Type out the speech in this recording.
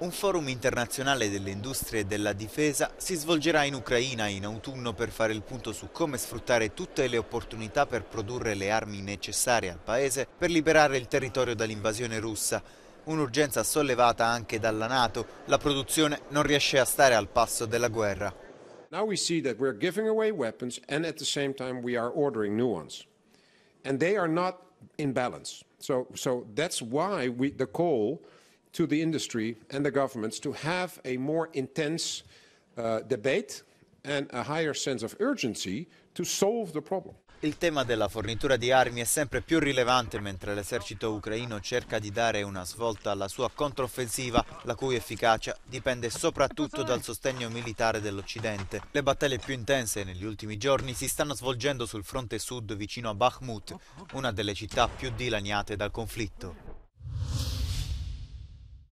Un forum internazionale delle industrie e della difesa si svolgerà in Ucraina in autunno per fare il punto su come sfruttare tutte le opportunità per produrre le armi necessarie al Paese per liberare il territorio dall'invasione russa un'urgenza sollevata anche dalla Nato. La produzione non riesce a stare al passo della guerra. Now we see that we're giving away weapons and at the same time we are ordering new ones. And they are not in balance. So, so that's why we, the call to the industry and the governments to have a more intense uh, debate and a higher sense of urgency to solve the problem. Il tema della fornitura di armi è sempre più rilevante mentre l'esercito ucraino cerca di dare una svolta alla sua controffensiva, la cui efficacia dipende soprattutto dal sostegno militare dell'Occidente. Le battaglie più intense negli ultimi giorni si stanno svolgendo sul fronte sud vicino a Bakhmut, una delle città più dilaniate dal conflitto.